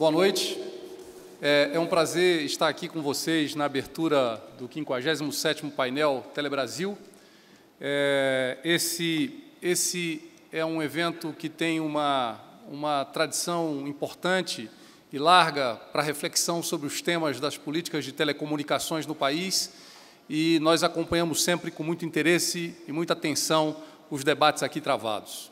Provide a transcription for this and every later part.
Boa noite. É, é, um prazer estar aqui com vocês na abertura do 57º painel Telebrasil. É, esse, esse é um evento que tem uma, uma tradição importante e larga para reflexão sobre os temas das políticas de telecomunicações no país e nós acompanhamos sempre com muito interesse e muita atenção os debates aqui travados.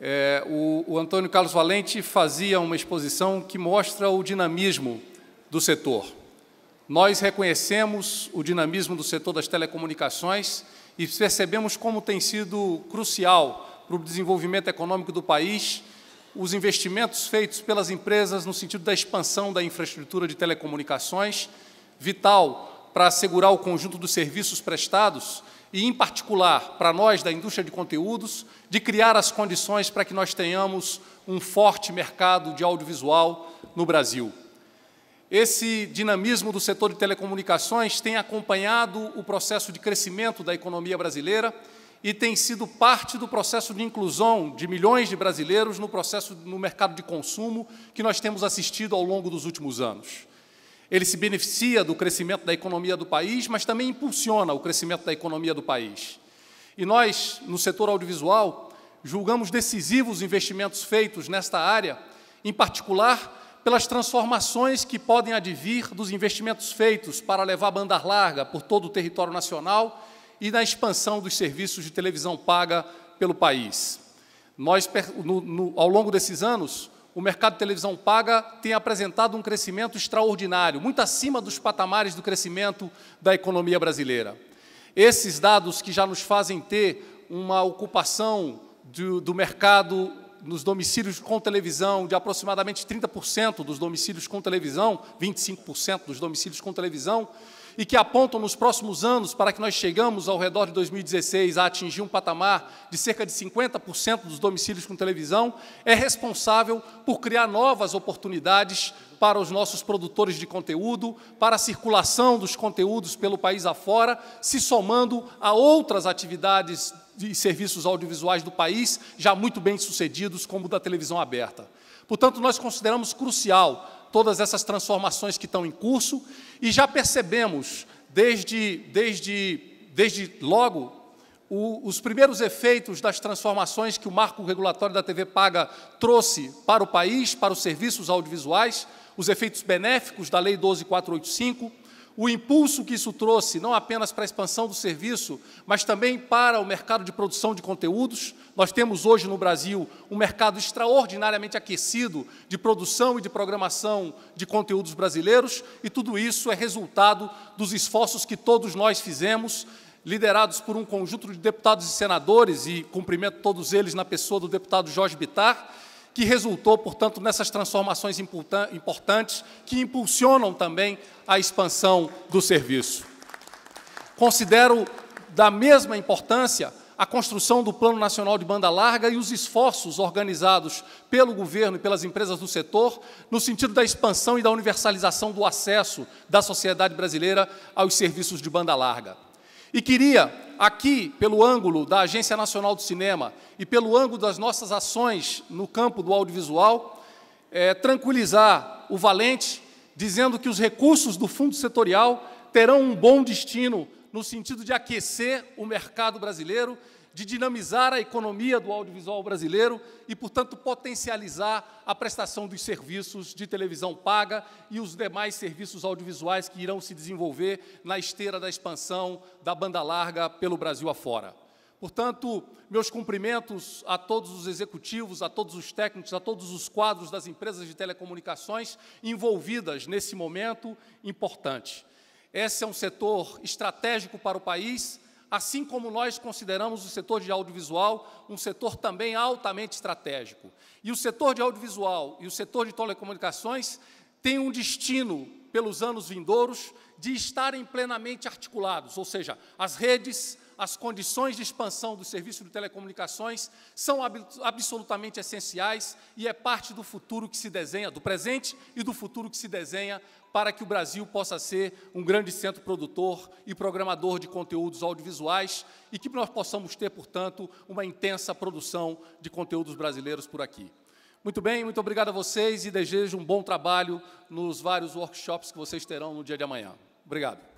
É, o, o Antônio Carlos Valente fazia uma exposição que mostra o dinamismo do setor. Nós reconhecemos o dinamismo do setor das telecomunicações e percebemos como tem sido crucial para o desenvolvimento econômico do país os investimentos feitos pelas empresas no sentido da expansão da infraestrutura de telecomunicações, vital para assegurar o conjunto dos serviços prestados e, em particular, para nós da indústria de conteúdos, de criar as condições para que nós tenhamos um forte mercado de audiovisual no Brasil. Esse dinamismo do setor de telecomunicações tem acompanhado o processo de crescimento da economia brasileira e tem sido parte do processo de inclusão de milhões de brasileiros no processo no mercado de consumo que nós temos assistido ao longo dos últimos anos. Ele se beneficia do crescimento da economia do país, mas também impulsiona o crescimento da economia do país. E nós, no setor audiovisual, julgamos decisivos os investimentos feitos nesta área, em particular pelas transformações que podem advir dos investimentos feitos para levar banda larga por todo o território nacional e na expansão dos serviços de televisão paga pelo país. Nós, no, no, ao longo desses anos, o mercado de televisão paga tem apresentado um crescimento extraordinário, muito acima dos patamares do crescimento da economia brasileira. Esses dados que já nos fazem ter uma ocupação do, do mercado nos domicílios com televisão de aproximadamente 30% dos domicílios com televisão, 25% dos domicílios com televisão, e que apontam nos próximos anos para que nós chegamos ao redor de 2016 a atingir um patamar de cerca de 50% dos domicílios com televisão, é responsável por criar novas oportunidades para os nossos produtores de conteúdo, para a circulação dos conteúdos pelo país afora, se somando a outras atividades e serviços audiovisuais do país, já muito bem sucedidos, como o da televisão aberta. Portanto, nós consideramos crucial todas essas transformações que estão em curso e já percebemos, desde, desde, desde logo, o, os primeiros efeitos das transformações que o marco regulatório da TV Paga trouxe para o país, para os serviços audiovisuais, os efeitos benéficos da Lei 12485 o impulso que isso trouxe, não apenas para a expansão do serviço, mas também para o mercado de produção de conteúdos. Nós temos hoje no Brasil um mercado extraordinariamente aquecido de produção e de programação de conteúdos brasileiros, e tudo isso é resultado dos esforços que todos nós fizemos liderados por um conjunto de deputados e senadores, e cumprimento todos eles na pessoa do deputado Jorge Bitar, que resultou, portanto, nessas transformações importantes que impulsionam também a expansão do serviço. Considero da mesma importância a construção do Plano Nacional de Banda Larga e os esforços organizados pelo governo e pelas empresas do setor no sentido da expansão e da universalização do acesso da sociedade brasileira aos serviços de banda larga. E queria aqui, pelo ângulo da Agência Nacional do Cinema e pelo ângulo das nossas ações no campo do audiovisual, é, tranquilizar o valente, dizendo que os recursos do fundo setorial terão um bom destino no sentido de aquecer o mercado brasileiro de dinamizar a economia do audiovisual brasileiro e, portanto, potencializar a prestação dos serviços de televisão paga e os demais serviços audiovisuais que irão se desenvolver na esteira da expansão da banda larga pelo Brasil afora. Portanto, meus cumprimentos a todos os executivos, a todos os técnicos, a todos os quadros das empresas de telecomunicações envolvidas nesse momento importante. Esse é um setor estratégico para o país assim como nós consideramos o setor de audiovisual um setor também altamente estratégico. E o setor de audiovisual e o setor de telecomunicações têm um destino, pelos anos vindouros, de estarem plenamente articulados, ou seja, as redes, as condições de expansão do serviço de telecomunicações são ab absolutamente essenciais e é parte do futuro que se desenha, do presente e do futuro que se desenha para que o Brasil possa ser um grande centro produtor e programador de conteúdos audiovisuais e que nós possamos ter, portanto, uma intensa produção de conteúdos brasileiros por aqui. Muito bem, muito obrigado a vocês e desejo um bom trabalho nos vários workshops que vocês terão no dia de amanhã. Obrigado.